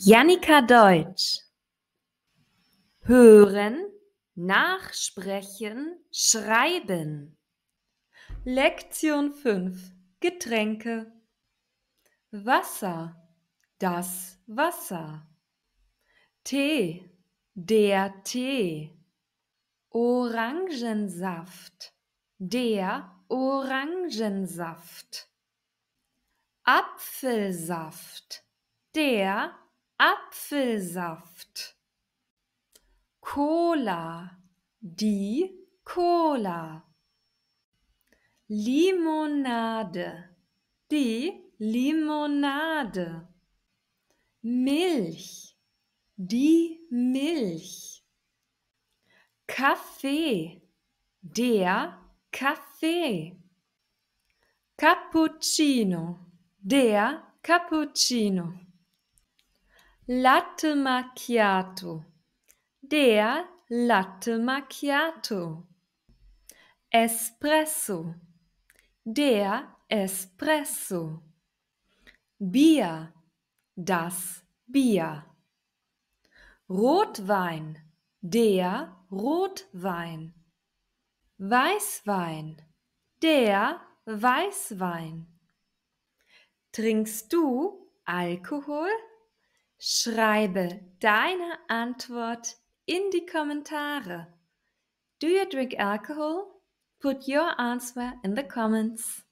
Janika Deutsch. Hören, nachsprechen, schreiben. Lektion 5. Getränke. Wasser. Das Wasser. Tee. Der Tee. Orangensaft. Der Orangensaft. Apfelsaft. Der Apfelsaft. Cola, die Cola. Limonade, die Limonade. Milch, die Milch. Kaffee, der Kaffee. Cappuccino, der Cappuccino. Latte Macchiato. Der Latte Macchiato. Espresso. Der Espresso. Bier. Das Bier. Rotwein. Der Rotwein. Weißwein. Der Weißwein. Trinkst du Alkohol? Schreibe deine Antwort in die Kommentare. Do you drink alcohol? Put your answer in the comments.